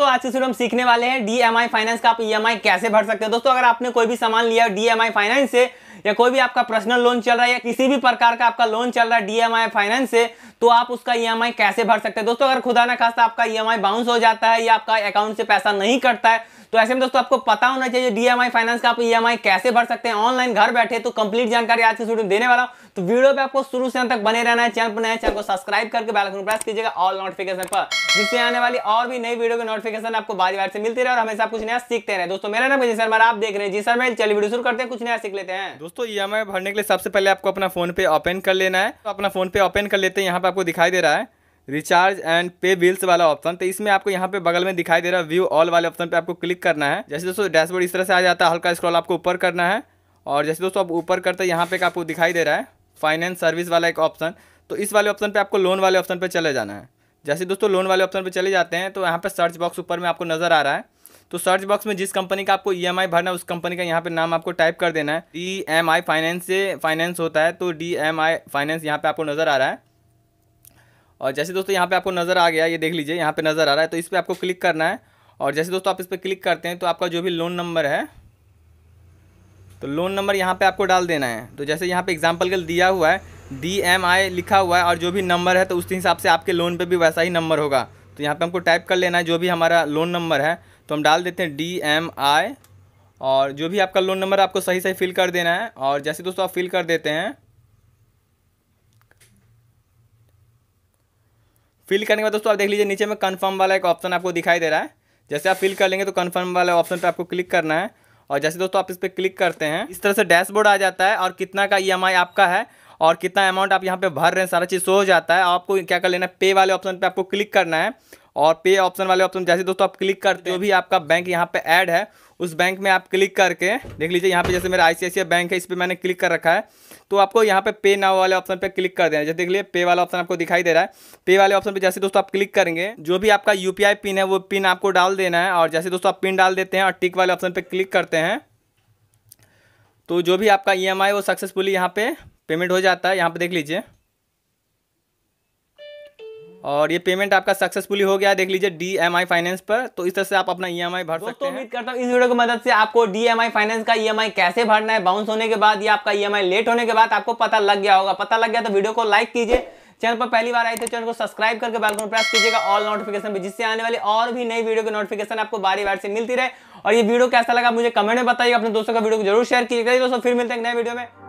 दोस्तों आज से सिर्फ हम सीखने वाले हैं डीएमआई फाइनेंस का आप ईएमआई e कैसे भर सकते हैं दोस्तों अगर आपने कोई भी सामान लिया डीएमआई फाइनेंस से या कोई भी आपका पर्सनल लोन चल रहा है या किसी भी प्रकार का आपका लोन चल रहा है डीएमआई फाइनेंस से तो आप उसका आई e कैसे भर सकते हैं दोस्तों अगर खुदा ना खास्ता आपका आई e बाउंस हो जाता है या आपका अकाउंट से पैसा नहीं कटता है तो ऐसे में दोस्तों आपको पता होना चाहिए डीएमआई फाइनेंस का आप ईएमआई e कैसे भर सकते हैं ऑनलाइन घर बैठे तो कंप्लीट जानकारी आज के स्टूडियो में देने वाला हूं तो वीडियो पे आपको शुरू से अंत तक बने रहना है चैनल पर नए चैनल को सब्सक्राइब करके बेल आइकन प्रेस कीजिएगा ऑल नोटिफिकेशन पर जिससे आने वाली और भी नई वीडियो के नोटिफिकेशन आपको बारी बार से मिलती रहे और हमेशा कुछ नया सीखते रहे दोस्तों मेरा नाम जी मैं आप देख रहे हैं जी सर मैं चलिए वीडियो शुरू करते हैं कुछ नया सीख लेते हैं दोस्तों ई e भरने के लिए सबसे पहले आपको अपना फोन पे ओपन कर लेना है तो अपना फोन पे ओपन कर लेते हैं यहाँ पे आपको दिखाई दे रहा है रिचार्ज एंड पे बिल्स वाला ऑप्शन तो इसमें आपको यहाँ पे बगल में दिखाई दे रहा है व्यू ऑल वाले ऑप्शन पे आपको क्लिक करना है जैसे दोस्तों डैशबोर्ड इस तरह से आ जाता है हल्का स्क्रॉल आपको ऊपर करना है और जैसे दोस्तों आप ऊपर करते यहाँ पे आपको दिखाई दे रहा है फाइनेंस सर्विस वाला एक ऑप्शन तो इस वाले ऑप्शन पर आपको लोन वाले ऑप्शन पर चले जाना है जैसे दोस्तों लोन वाले ऑप्शन पर चले जाते हैं तो यहाँ पर सर्च बॉक्स ऊपर में आपको नज़र आ रहा है तो सर्च बॉक्स में जिस कंपनी का आपको ई e भरना है उस कंपनी का यहाँ पे नाम आपको टाइप कर देना है डी एम आई फाइनेंस से फाइनेंस होता है तो डी एम आई फाइनेंस यहाँ पे आपको नज़र आ रहा है और जैसे दोस्तों यहाँ पे आपको नज़र आ गया ये देख लीजिए यहाँ पे नज़र आ रहा है तो इस पर आपको क्लिक करना है और जैसे दोस्तों आप इस पर क्लिक करते हैं तो आपका जो भी लोन नंबर है तो लोन नंबर यहाँ पे आपको डाल देना है तो जैसे यहाँ पे एग्जाम्पल के दिया हुआ है डी एम आई लिखा हुआ है और जो भी नंबर है तो उस हिसाब से आपके लोन पर भी वैसा ही नंबर होगा तो यहाँ पर हमको टाइप कर लेना है जो भी हमारा लोन नंबर है तो हम डाल देते हैं डी एम आई और जो भी आपका लोन नंबर आपको सही सही फिल कर देना है और जैसे दोस्तों आप फिल कर देते हैं फिल करने के बाद दोस्तों आप देख लीजिए नीचे में कन्फर्म वाला एक ऑप्शन आपको दिखाई दे रहा है जैसे आप फिल कर लेंगे तो कन्फर्म वाले ऑप्शन पर आपको क्लिक करना है और जैसे दोस्तों आप इस पर क्लिक करते हैं इस तरह से डैशबोर्ड आ जाता है और कितना का ई e आपका है और कितना अमाउंट आप यहाँ पे भर रहे हैं सारा चीज़ सो हो जाता है आपको क्या कर लेना है पे वाले ऑप्शन पे आपको क्लिक करना है और पे ऑप्शन वाले ऑप्शन जैसे दोस्तों आप क्लिक करते हो भी आपका बैंक यहाँ पे ऐड है उस बैंक में आप क्लिक करके देख लीजिए यहाँ पे जैसे मेरा आई बैंक है इस पर मैंने क्लिक कर रखा है तो आपको यहाँ पे पे नाव वाले ऑप्शन पे क्लिक कर देना है जैसे देख लीजिए पे वाला ऑप्शन आपको दिखाई दे रहा है पे वाले ऑप्शन पे जैसे दोस्तों आप क्लिक करेंगे जो भी आपका यू पिन है वो पिन आपको डाल देना है और जैसे दोस्तों आप पिन डाल देते हैं और टिक वाले ऑप्शन पर क्लिक करते हैं तो जो भी आपका ई e वो सक्सेसफुली यहाँ पे पेमेंट हो जाता है यहाँ पर देख लीजिए और ये पेमेंट आपका सक्सेसफुली हो गया देख लीजिए डी एम आई फाइनेंस पर तो इस तरह से आप अपना ई एम आई भर सकते हैं उम्मीद करता हूँ इस वीडियो की मदद से आपको डी एम आई फाइनेंस का ई एम आई कैसे भरना है बाउंस होने के बाद या आपका ई एम आई लेट होने के बाद आपको पता लग गया होगा पता लग गया तो वीडियो को लाइक कीजिए चैनल पर पहली बार आए थे तो चैनल को सब्सक्राइब करके बेल प्रेस कीजिएगा ऑल नोटिफिकेशन भी जिससे आने वाली और भी नई वीडियो की नोटिफिकेशन आपको बारी बार से मिलती रहे और ये वीडियो कैसा लगा मुझे कमेंट में बताइए अपने दोस्तों का वीडियो को जरूर शेयर कीजिएगा दोस्तों फिर मिलते हैं नए वीडियो में